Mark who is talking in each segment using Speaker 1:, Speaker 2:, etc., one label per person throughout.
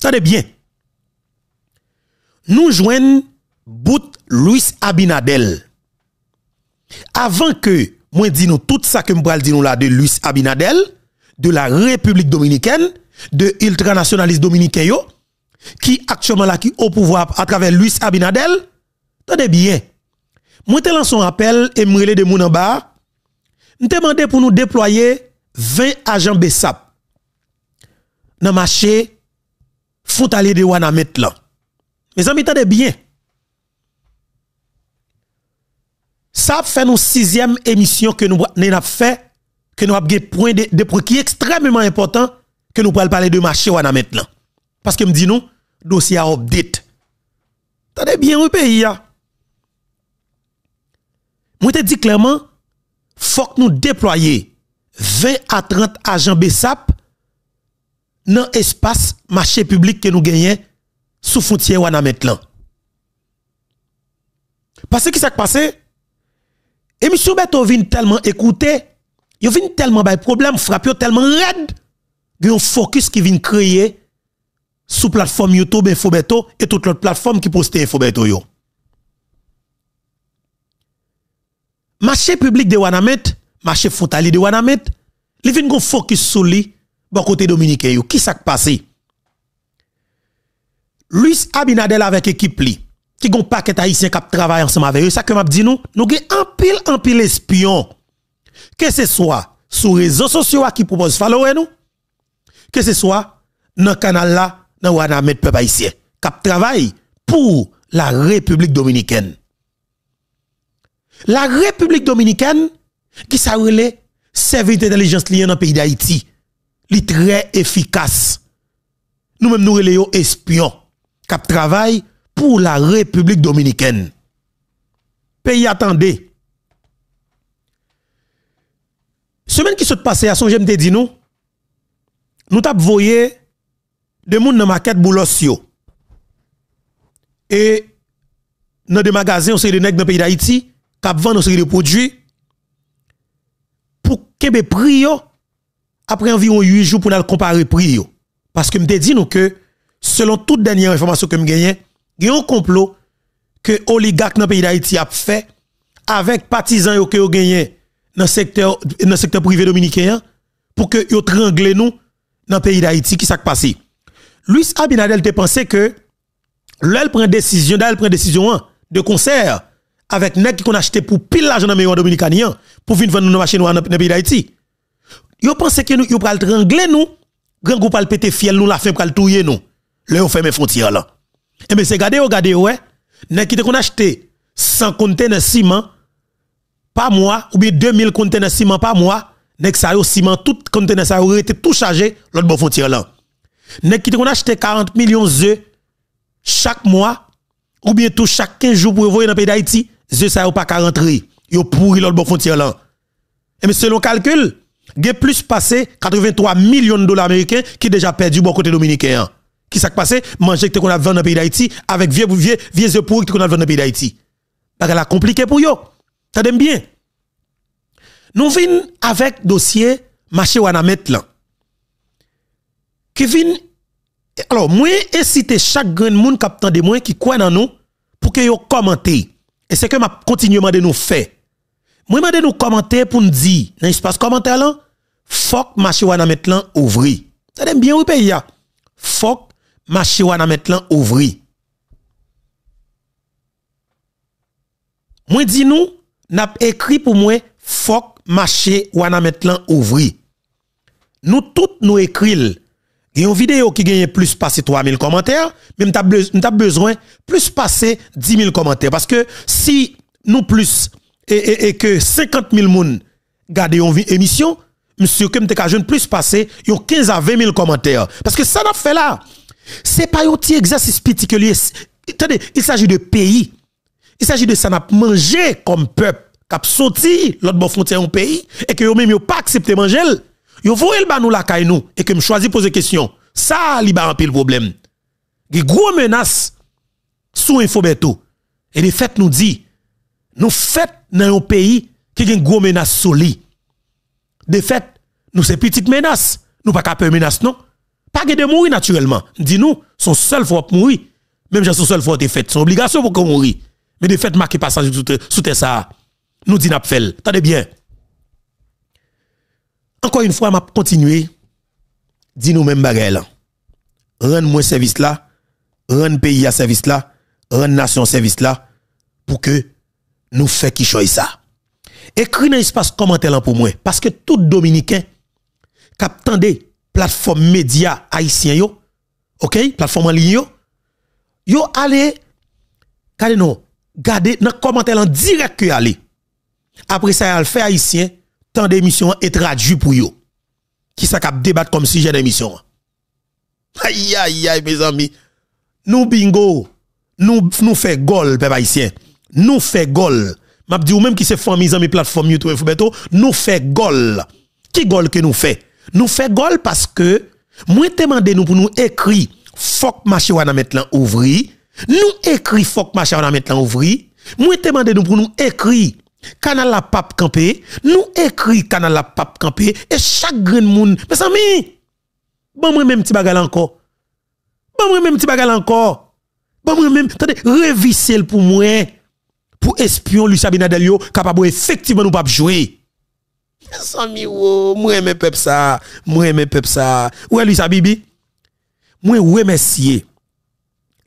Speaker 1: Ça de bien. Nous jouons bout Louis Abinadel. Avant que moi dis nous tout ça que nous là de Louis Abinadel, de la République dominicaine, de ultranationaliste dominicain qui actuellement là qui au pouvoir à travers Louis Abinadel, tendez bien. Moi te lance un appel et me de moun en bas. demandé pour nous déployer 20 agents BESAP dans marché faut aller de wana mettre là. Mes amis, attendez bien. Ça fait nos sixième émission que nous avons fait, que nous avons point de, de qui est extrêmement important que nous pouvons parler de marché wana maintenant. Parce que me dit nous, dossier à update. de bien au pays Je Moi te dit clairement, faut que nous déployions 20 à 30 agents BSAP dans l'espace marché public que nous gagnons sous frontière Wanamet Parce que qu'est-ce qui s'est passé? M. Beto vient tellement écouter, il vient tellement de problèmes, frappe tellement raide, a un focus qui vient créer sous plateforme YouTube Infobeto et toute l'autre plateforme qui poste Infobeto Marché public de Wanamet, marché frontalier de Wanamet, il vient focus sur lui bon côté dominicain qui s'est passé? Luis Abinadel avec équipe li, qui gon paquet haïtien qui travaille ensemble avec eux, ça que m'a dit nous, nous gen un pile en pile espion. Que ce soit sur réseaux sociaux qui propose follower eh, nous, que ce soit dans canal là, dans wana met peuple haïtien, qui travaille pour la République dominicaine. La République dominicaine qui s'arrête service d'intelligence lié dans le pays d'Haïti li très efficace. nous même nous relayons espions qui travaillent pour la République dominicaine. Pays attendez. Semaine qui s'est passée à son j'aime dit nous, nous avons voyé des gens dans la maquette Boulosio. Et dans des magasins, on s'est dans le pays d'Haïti, qui vendent des produits pour que les prix après environ 8 jours pour nous comparer prix. Parce que me dit nous que, selon toute dernière information que me gagne, il y a un complot que oligarque dans le pays d'Haïti a fait avec partisans que ont gagné dans le secteur, dans secteur privé dominicain pour que nous trangle nous dans le pays d'Haïti. Qui s'est passé? Luis Abinadel te pensé que l'elle prend décision, d'elle prend décision de concert avec gens qui qu'on acheté pour pile l'argent dans le pays dominicain pour venir vendre nos machines dans le pays d'Haïti. Yo pensez que nous, yo pral trangler nous, grand groupe pral péter fiel nous, la fin pral touyer nous. Là, ferme eh ben, frontières là. Et mais c'est gardé, regardez, oh, ouais. N'est quitté acheté 100 de ciment par mois, ou bien 2000 de ciment par mois, n'est que yo ciment, tout conteneur sa été tout chargé, l'autre bon frontière là. N'est te kon acheté 40 millions d'œufs chaque mois, ou bien tout chaque 15 jours pour envoyer dans le pays d'Haïti, œufs ça yo pas 40. rentrer. Yo pourri l'autre bon frontière là. Et eh mais ben, selon calcul, a plus passé 83 millions de dollars américains qui déjà perdu bon côté dominicain. Hein. Qui s'est passé? Manger que qu'on a vendu dans le pays d'Haïti avec vieux vieux vieux pour pourris qu'on a vendu dans le pays d'Haïti. Parce la compliqué pour yo. T'as bien. Nous venons avec dossier marché wana là. Qui vient alors moi inciter chaque grand monde captant de moi qui croit dans nous pour que yo commentiez. Et c'est que m'a continuellement de nous faire. Moi m'a de nous commenter pour nous dire dans l'espace commentaire là Fok marché wana metlan ouvri. Ça aime bien ou pays a. Fok marché wana metlan ouvri. Moi dis nous n'a écrit pour moi fok marché wana metlan ouvri. Nous toutes nous écrit il y a une vidéo qui gagne plus passer 3000 commentaires, mais nous avons besoin plus passer 10 000 commentaires. Parce que si nous plus et, et e que 50 000 personnes gardent une émission, monsieur que m'te jeune plus passé a 15 à 20 000 commentaires parce que ça n'a fait là c'est pas un petit exercice particulier attendez il s'agit de pays il s'agit de ça n'a mangé comme peuple cap sorti l'autre bon frontière en pays et que yo même yo pas accepté manger yo voyez le banou nous la caille nous et que me choisi poser question ça li ba en pile problème Une gros menace sous infoberto et les faits nous disent. nous faites dans un pays qui a une grosse menace solide de fait, nous c'est petite menace. Nous pas peur menace, non. Pas de mourir naturellement. Dis-nous, son seul fois mourir. Même si son seul fois de fait, son obligation pour qu'on mourir. Mais de fait, marqué passage sous tes ça. Nous dit n'a fait. Attendez bien. Encore une fois, m'a continué. Dis-nous même bagay là. Rendre-moi service là. Rendre pays à service là. Rendre nation service là. Pour que nous fassions qui choisit ça. Écris dans l'espace commentaire pour moi. Parce que tout Dominicain, captant des plateformes médias haïtien yo, ok, plateforme en ligne, yo, yo allez, non, gardez dans commentaire en direct que allez. Après ça, le fait haïtien, tant d'émissions et traduit pour yo. Qui ça cap débattre comme sujet d'émission. Aïe, aïe, aïe, mes amis. Nous bingo, nous, nous fait gol, peuple haïtien. Nous fait gol m'a dit ou même qui formé famille mes plateforme YouTube Foubeto, nous fait gol. Qui gol que nous fait Nous fait gol parce que moi demandé nous pour nous écrire fuck marché wana maintenant ouvri. Nous écrit fuck marché maintenant ouvri. Moi demandé nous pour nous écrire canal la pape campé, nous écrit canal la pape campé et chaque grain Mais mes amis. Bon moi même petit bagal encore. Bon moi même petit bagal encore. Bon moi même, attendez, revisez le pour moi pour espion Luis Abinadel yo capable effectivement nous pas jouer. Sami wo, oh, moi mes peuple ça, moi mes peuple ça. Ouais Luis Abibi? Moi remercier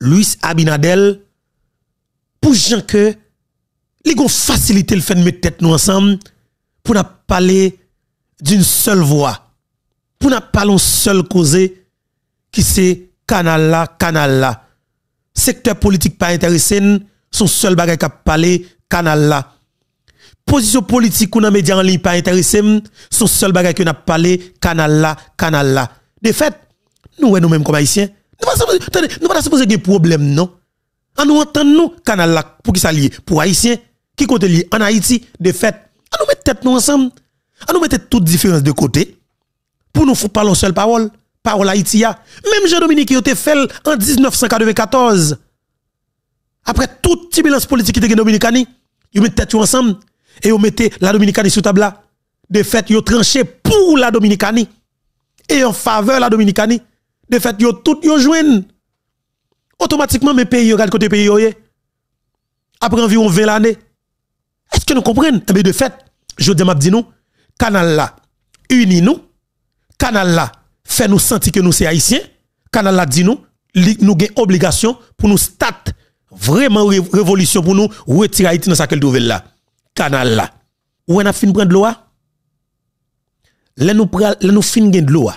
Speaker 1: Luis Abinadel pour gens que li gon facilité le fait de mettre tête nous ensemble pour n'a parler d'une seule voix. Pour n'a parler seule cause qui c'est canal là, canal là. Secteur politique pas intéressé son seul bagage qui parlé, canal là. Position politique ou dans média en ligne pas intéressé, son seul bagage qui a parlé, canal là, canal là. De fait, nous, nous même comme haïtiens, nous pas supposé des problèmes, non? En nous entendons, nous, canal là, pour qui ça lié? Pour haïtiens, qui compte lié? En Haïti, de fait, à nous mettre tête nous ensemble, à nous mettre toutes différence de côté, pour nous faire parler seule parole, parole Haïti. Même Jean-Dominique qui a fait en 1994, après toute timilance politique qui était Dominicani, ils mettaient tête ensemble et ils mettaient la Dominicanie sous table De fait, ils tranché pour la Dominicanie et en faveur la Dominicanie. De fait, ils tout ils joignent. Automatiquement, mes pays, regardent côté pays, après environ 20 années, Est-ce que nous comprenons? Eh de fait, je dis, dit nous, canal là, unis nous, canal là, fait nous sentir que nous sommes haïtiens, canal là dit nous, nous avons obligation pour nous statuer Vraiment révolution pour nous, retirer Haïti dans sa nouvelle là. Canal là. Ou on a de prendre l'eau. Là nous pral, là nous fin de l'eau.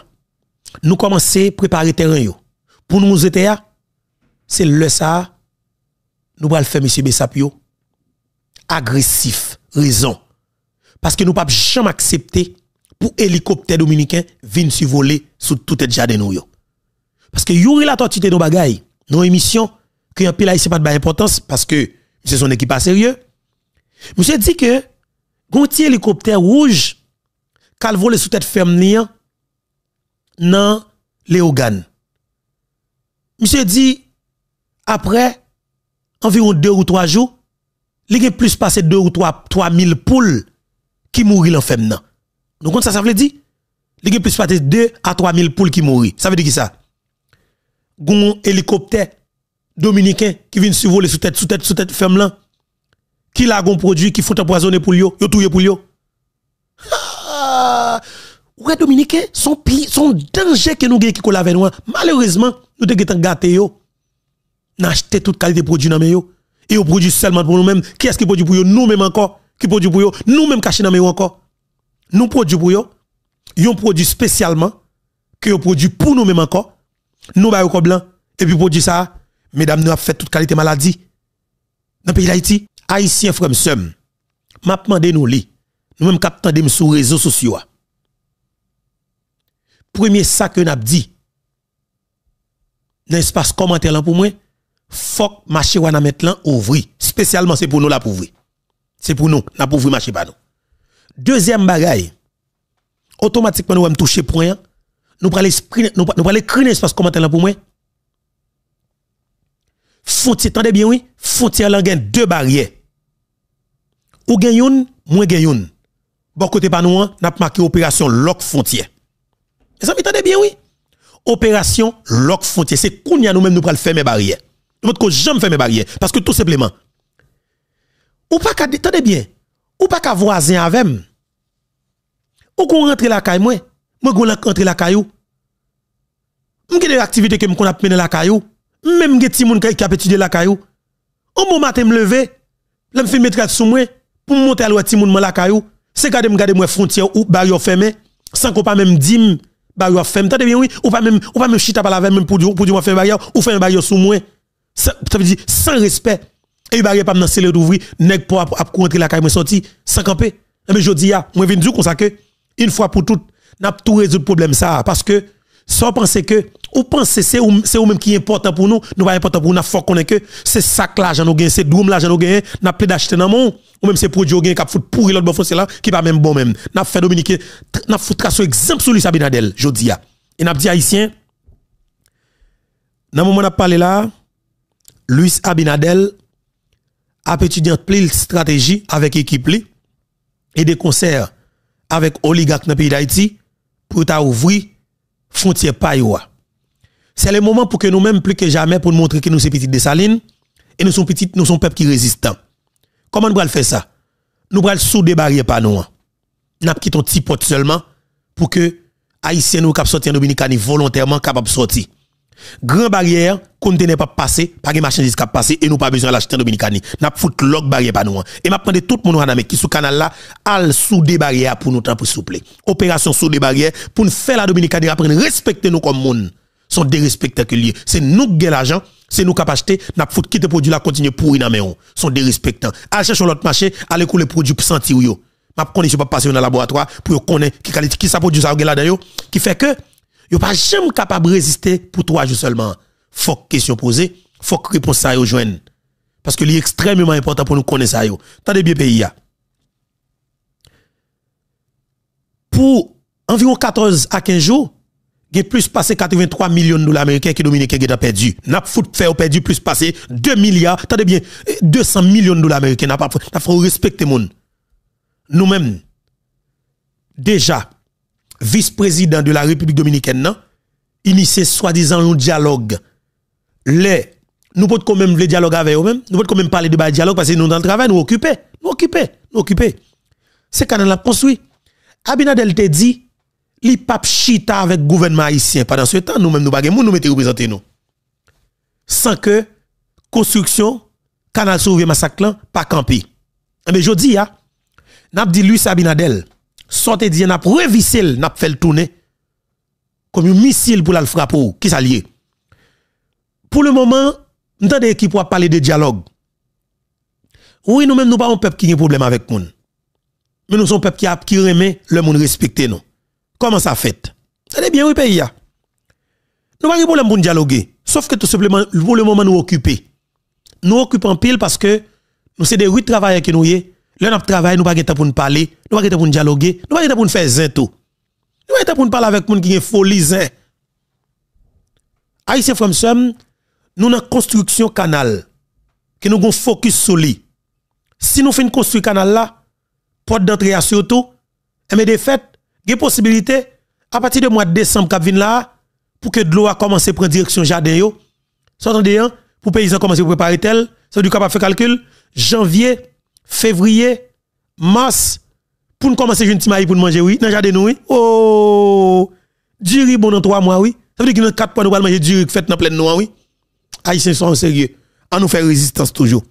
Speaker 1: Nous à préparer terrain yo. Pour nous c'est le ça nous le faire monsieur Bessapio agressif, raison. Parce que nous pas jamais accepter pour hélicoptère dominicain venir survoler sous tout le jardin nous yo. Parce que Yuri la de nos bagailles... nos émissions que un pile haïtien pas de importance parce que c'est son équipe pas sérieux. Monsieur dit que un hélicoptère rouge qu'al volé sous tête ferme dans Léogane. Monsieur dit après environ deux ou trois jours, il y plus passé deux ou trois, trois poules qui mourir en femme. Donc, ça, ça veut dire, il plus passé deux à trois mille poules qui mourir. Ça veut dire qui ça? Gon hélicoptère dominicains qui viennent voler sous tête, sous tête, sous tête, ferme là. Qui l'a un produit qui font empoisonner pour lui, yo tout pour lui. Ah, ouais, dominicains, son, son danger que nous avons qui collent avec nous. Hein. Malheureusement, nous devons gâté yo. Nous acheté toute qualité de produit dans yo. Et au produit seulement pour nous-mêmes. Qui est-ce qui produit pour Nous-mêmes encore. Qui produit pour Nous-mêmes cachés dans encore. Nous produisons pour yo. Yon produit spécialement. Que yo produit pour nous-mêmes encore. Nous, bah, blanc. Et puis, produit ça, Mesdames, nous avons fait toute qualité maladie. Dans le pays d'Haïti, Haïtiens, frères, sœurs, m'a demandé nous li. Nous même captant de sur les réseaux sociaux. Premier sac que nous avons dit, dans l'espace commentaire là pour moi, faut marché wana mettre Spécialement, c'est pour nous la pauvreté. C'est pour nous, la marché pas nous. Deuxième bagaille, automatiquement nous allons toucher point, nous allons nous allons dans l'espace commentaire là pour moi, frontière, attendez bien, oui, frontière là, deux barrières. Ou gagne moins gagne Bon côté pas nous, hein. n'a marqué opération lock frontière. Et ça tende bien, oui. Opération lock frontière, c'est qu'on y a nous-mêmes nous pour faire mes barrières. Nous que jamais faire mes barrières parce que tout simplement ou pas qu'à attendez bien, ou pas qu'à voisin avec ou qu'on rentre la caille moi, moi qu'on rentre la caille ou. M'gade activité que qu'on a mené la caillou. Même les petits gens qui ont étudié la caillou. au bon matin, me lever, l'aime me mettre sous moi pour monter à l'ouest moun la caillou. C'est garder me garder moi frontière ou barrière fermé sans qu'on pas même dim barrière fermée. Tendez bien oui, ou pas même ou pas même chita par la même pour dire pour dire moi faire barrière ou faire barrière sous moi. Ça, veut dire sans respect. Et barrière pas me lancer le d'ouvrir nèg pour rentrer la caillou me sorti sans camper. Eh mais je dis ah, moi viens dire comme ça que une fois pour toutes n'a tout résoudre problème ça parce que sans penser que ou pensez c'est ou c'est ou même qui est important pour nous, nous pas important pour nous, faut qu'on que c'est sac l'argent nous gagne, c'est doum l'argent nous gagne, n'a pas d'acheter dans mon ou même c'est produit gagne a foot pourri l'autre bon là qui pas même bon même. N'a fait Dominique, n'a foot trace exemple sur Luis Abinadel, jodi a. Et n'a dit haïtien dans moment n'a parlé là, Luis Abinadel a étudié plein stratégie avec équipe et des concerts avec oligarques dans le pays d'Haïti pour ouvrir frontière payoua. C'est le moment pour que nous-mêmes, plus que jamais, pour nous montrer que nous sommes petites des salines et nous sommes petites nous sommes peuple qui résistent. Comment nous allons faire ça Nous allons souder barrières par nous. Nous quittons petit pot seulement pour que Haïtiens nous Cap sortir en dominicanie volontairement capable sortir. Grand barrière, conteneur pas passé, pas les marchandises qui passé et nous pas besoin d'acheter en Dominicani. N'a foutu log barrière par nous. Et m'a prendre tout le monde qui sous canal là, al souder barrière pour nous temps pour souple. Opération souder barrières pour nous faire la Dominicani apprendre respecter nous comme monde sont des que C'est nous qui avons l'argent, c'est nous qui avons acheté, nous avons produit là, continuer pour une maison. Oh. Sont dérespectants. Allez chercher l'autre marché, allez couler les produits pour sentir yo. Ma je pas passer dans le laboratoire pour connaître qui qualité qui ça produit ça là dedans qui fait que yo pas jamais capable de résister pour trois jours seulement. Faut question posée, faut que réponse ça soient Parce que c'est extrêmement important pour nous connaître ça yo. Tendez bien pays Pour environ 14 à 15 jours, il plus passé 83 millions de dollars américains qui dominicains qui ont perdu. N'a pas fait perdu plus passé 2 milliards, attendez bien, 200 eh, millions de dollars américains n'a pas faut respecter monde. Nous-mêmes déjà vice-président de la République dominicaine non initié soi-disant un dialogue. Les nous pouvons quand même le dialogue avec eux nous quand même parler de dialogue parce que nous dans le travail nous occupons, nous occupons. nous occupons. C'est quand on l'a construit. Abinadel te dit li pap chita avec gouvernement haïtien pendant ce temps nous mêmes nous bagay moun nous mettez représenter nous sans que construction canal sauver massacre pas campé mais dis, nous n'a dit Sabinadel, Sabinadel sortez dit n'a revisser n'a fait le tourner comme un missile pour la frapper qui s'allie. pour le moment entendez qui pour parler de dialogue oui nous mêmes nous pas un peuple qui a un problème avec monde mais nous sommes un peuple qui a qui remet le monde respecter nous Comment ça fait Ça est bien, oui, pays. Nous n'avons pas de problème pour dialoguer. Sauf que tout simplement, pour le moment, nous occupons. Nous occupons pile parce que nous sommes des huit travailleurs qui nous y. L'un nous travail, nous n'avons pas pour nous parler, nous n'avons pas pour nous dialoguer, nous n'avons pas pour nous faire zin tout. Nous n'avons pas pour nous parler avec gens qui est folies. zin. Haïtien nous avons construction canal, que nous avons focus sur lui. Si nous faisons construire canal là, porte d'entrée à surtout, et mais des y a possibilité, à partir de mois de décembre, qui là, pour que de l'eau a commencé à prendre direction jardin, yo, s'entendez, hein, pour paysans commencer à préparer tel, ça du capable faire calcul, janvier, février, mars, pour nous commencer à jouer un pour nous manger, oui, dans jardin, oui, oh, du bon dans trois mois, oui, ça veut dire que a quatre mois, nous allons manger du riz fait dans pleine noix, oui. Aïe, sont sérieux, on nous fait résistance toujours.